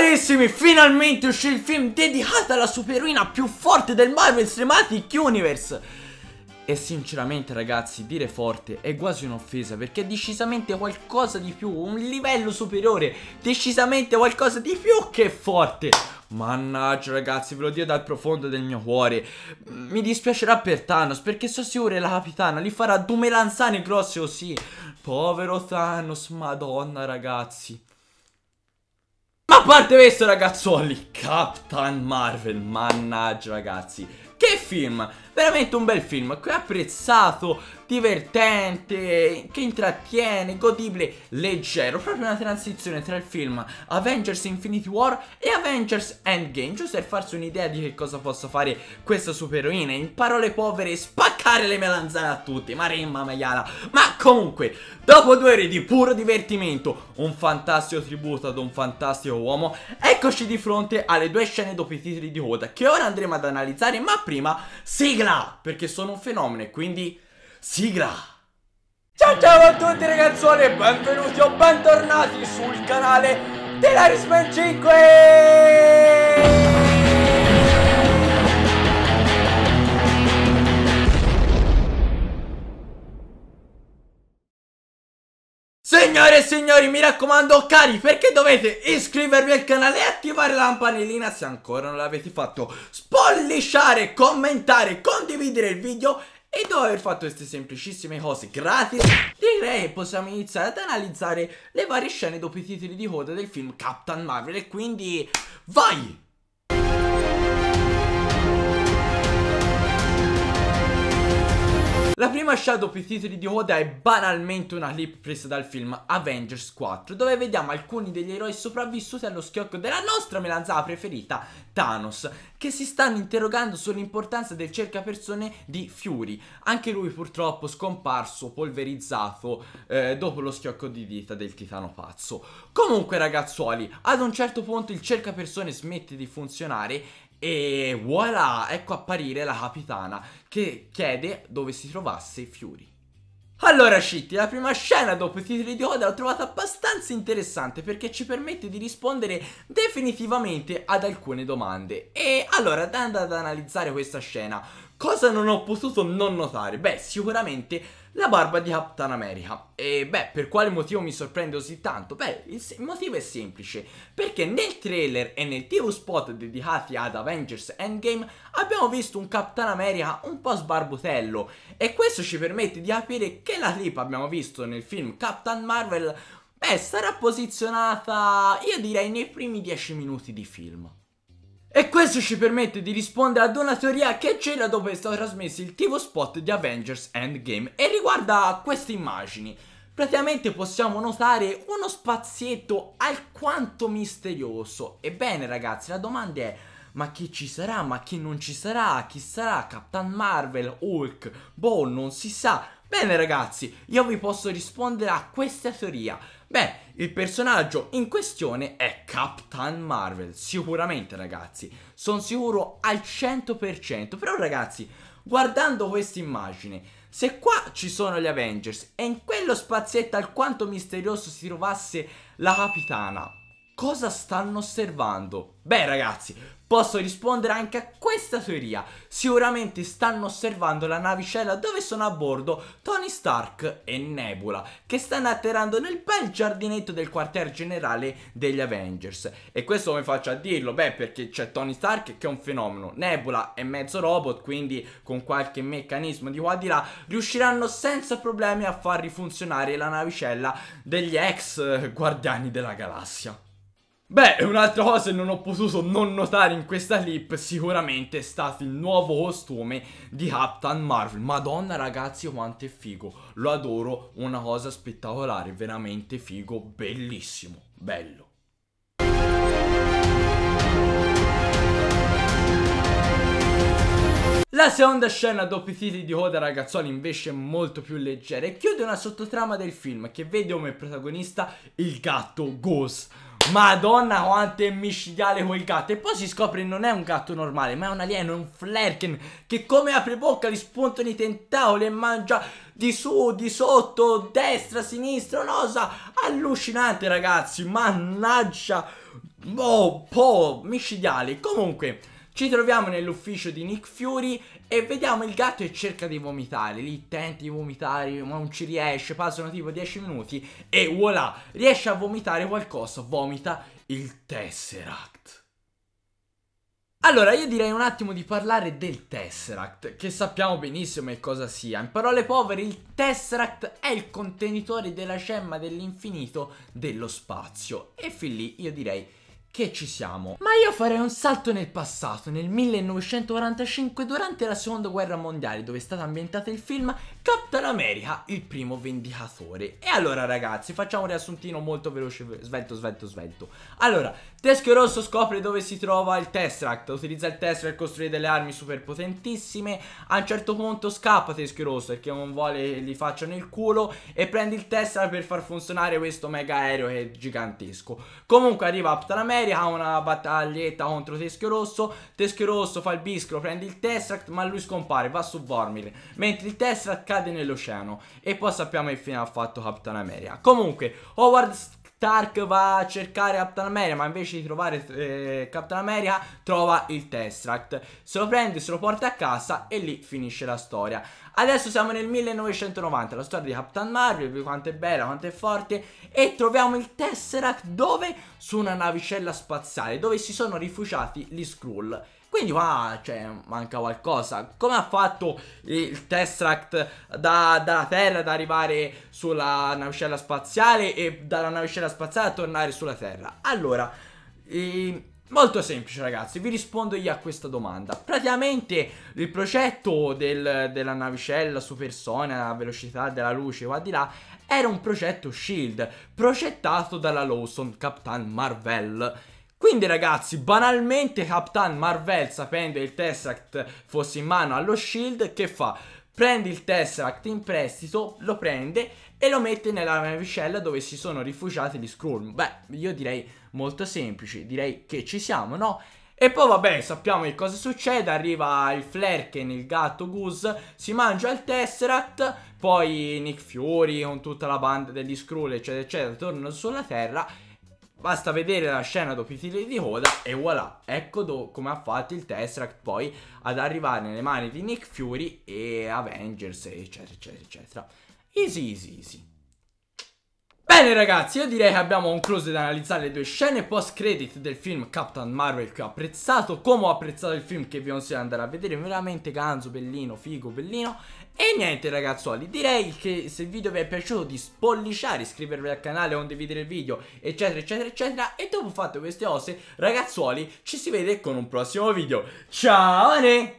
Carissimi, finalmente uscì il film dedicato alla supereroina più forte del Marvel Cinematic Universe E sinceramente ragazzi, dire forte è quasi un'offesa perché è decisamente qualcosa di più, un livello superiore Decisamente qualcosa di più che forte Mannaggia ragazzi, ve lo dico dal profondo del mio cuore Mi dispiacerà per Thanos perché so sicuro che la capitana li farà due melanzane grosse così oh Povero Thanos, madonna ragazzi ma a parte questo ragazzuoli, Captain Marvel, mannaggia ragazzi, che film! Veramente un bel film che ho apprezzato, divertente, che intrattiene, godibile, leggero. Proprio una transizione tra il film Avengers Infinity War e Avengers Endgame, giusto per farsi un'idea di che cosa possa fare questa supereroina. In parole povere, spaccare le melanzane a tutti, ma maiala. Ma comunque, dopo due ore di puro divertimento, un fantastico tributo ad un fantastico uomo, eccoci di fronte alle due scene dopo i titoli di coda che ora andremo ad analizzare, ma prima sigla! sigla! Perché sono un fenomeno e quindi sigla! Ciao ciao a tutti ragazzuoli benvenuti o bentornati sul canale della dell'Irisman 5! Signore e signori mi raccomando cari perché dovete iscrivervi al canale e attivare la campanellina se ancora non l'avete fatto Spollisciare, commentare, condividere il video e dopo aver fatto queste semplicissime cose gratis Direi che possiamo iniziare ad analizzare le varie scene dopo i titoli di coda del film Captain Marvel e quindi vai! La prima shadow per i titoli di Oda è banalmente una clip presa dal film Avengers 4, dove vediamo alcuni degli eroi sopravvissuti allo schiocco della nostra melanzana preferita, Thanos, che si stanno interrogando sull'importanza del cercapersone di Fury, anche lui purtroppo scomparso, polverizzato, eh, dopo lo schiocco di dita del titano pazzo. Comunque ragazzuoli, ad un certo punto il cercapersone smette di funzionare e voilà, ecco apparire la capitana che chiede dove si trovasse Fiori. Allora Shitty, la prima scena dopo i titoli di coda l'ho trovata abbastanza interessante perché ci permette di rispondere definitivamente ad alcune domande. E allora, andando ad analizzare questa scena, cosa non ho potuto non notare? Beh, sicuramente la barba di Captain America. E beh, per quale motivo mi sorprende così tanto? Beh, il, il motivo è semplice, perché nel trailer e nel TV spot dedicati ad Avengers Endgame abbiamo visto un Captain America un po' sbarbutello e questo ci permette di capire che la clip abbiamo visto nel film Captain Marvel Beh, sarà posizionata, io direi, nei primi 10 minuti di film. E questo ci permette di rispondere ad una teoria che c'era dopo è stato trasmesso il TV spot di Avengers Endgame e riguarda queste immagini. Praticamente possiamo notare uno spazietto alquanto misterioso. Ebbene ragazzi, la domanda è ma chi ci sarà, ma chi non ci sarà, chi sarà Captain Marvel, Hulk, boh, non si sa. Bene ragazzi, io vi posso rispondere a questa teoria. Beh, il personaggio in questione è Captain Marvel, sicuramente ragazzi, sono sicuro al 100%, però ragazzi, guardando questa immagine, se qua ci sono gli Avengers e in quello spazietto alquanto misterioso si trovasse la Capitana, cosa stanno osservando? Beh ragazzi, posso rispondere anche a questa teoria. Sicuramente stanno osservando la navicella dove sono a bordo Tony Stark e Nebula, che stanno atterrando nel bel giardinetto del quartier generale degli Avengers. E questo come faccio a dirlo? Beh, perché c'è Tony Stark che è un fenomeno. Nebula è mezzo robot, quindi con qualche meccanismo di qua di là riusciranno senza problemi a far rifunzionare la navicella degli ex eh, Guardiani della Galassia. Beh, un'altra cosa che non ho potuto non notare in questa clip sicuramente è stato il nuovo costume di Captain Marvel. Madonna ragazzi quanto è figo, lo adoro, una cosa spettacolare, veramente figo, bellissimo, bello. La seconda scena dopo i titoli di coda Ragazzoni invece è molto più leggera e chiude una sottotrama del film che vede come protagonista il gatto Ghost Madonna quanto è micidiale quel gatto E poi si scopre che non è un gatto normale Ma è un alieno, un flerken Che come apre bocca gli spuntano i tentacoli E mangia di su, di sotto, destra, sinistra Una cosa allucinante ragazzi Mannaggia Oh, po' micidiale Comunque ci troviamo nell'ufficio di Nick Fury e vediamo il gatto che cerca di vomitare. Lì tenta di vomitare, ma non ci riesce. Passano tipo 10 minuti e voilà, riesce a vomitare qualcosa. Vomita il Tesseract. Allora, io direi un attimo di parlare del Tesseract, che sappiamo benissimo che cosa sia. In parole povere, il Tesseract è il contenitore della gemma dell'infinito dello spazio. E fin lì io direi che ci siamo. Ma io farei un salto nel passato, nel 1945, durante la seconda guerra mondiale, dove è stato ambientato il film Captain America, il primo vendicatore. E allora ragazzi, facciamo un riassuntino molto veloce, svelto, svelto, svelto. Allora, Teschio Rosso scopre dove si trova il Tesseract, utilizza il Tesseract per costruire delle armi super potentissime, a un certo punto scappa Teschio Rosso perché non vuole che gli facciano il culo e prende il Tesseract per far funzionare questo mega aereo che è gigantesco. Comunque arriva Captain America, Ieri ha una battaglietta contro Teschio Rosso Teschio Rosso fa il biscro, prende il Tesseract ma lui scompare, va su Vormir Mentre il Tesseract cade nell'oceano E poi sappiamo che fine ha fatto Captain America Comunque, Howard Stark va a cercare Captain America, ma invece di trovare eh, Captain America trova il Tesseract. Se lo prende, se lo porta a casa e lì finisce la storia. Adesso siamo nel 1990, la storia di Captain Marvel, quanto è bella, quanto è forte e troviamo il Tesseract dove? Su una navicella spaziale dove si sono rifugiati gli Skrull. Quindi qua cioè, manca qualcosa. Come ha fatto il Tesseract da, dalla Terra ad arrivare sulla navicella spaziale e dalla navicella spaziale a tornare sulla Terra? Allora, e Molto semplice ragazzi, vi rispondo io a questa domanda Praticamente il progetto del, della navicella supersonica, la velocità della luce qua di là Era un progetto SHIELD, progettato dalla Lawson Captain Marvel quindi ragazzi, banalmente Captain Marvel, sapendo che il Tesseract fosse in mano allo Shield, che fa? prende il Tesseract in prestito, lo prende e lo mette nella navicella dove si sono rifugiati gli Skrull. Beh, io direi molto semplice, direi che ci siamo, no? E poi vabbè, sappiamo che cosa succede, arriva il Flerken, il gatto Goose, si mangia il Tesseract, poi Nick Fury con tutta la banda degli Skrull eccetera eccetera tornano sulla Terra Basta vedere la scena dopo i tiri di coda e voilà, ecco come ha fatto il Tesseract poi ad arrivare nelle mani di Nick Fury e Avengers eccetera eccetera eccetera. Easy easy easy. Bene ragazzi, io direi che abbiamo concluso di analizzare le due scene post credit del film Captain Marvel che ho apprezzato, come ho apprezzato il film che vi consiglio di andare a vedere, veramente ganzo, bellino, figo, bellino e niente ragazzuoli, direi che se il video vi è piaciuto di spolliciare, iscrivervi al canale, condividere il video, eccetera, eccetera, eccetera. E dopo fatto queste cose, ragazzuoli, ci si vede con un prossimo video. Ciao!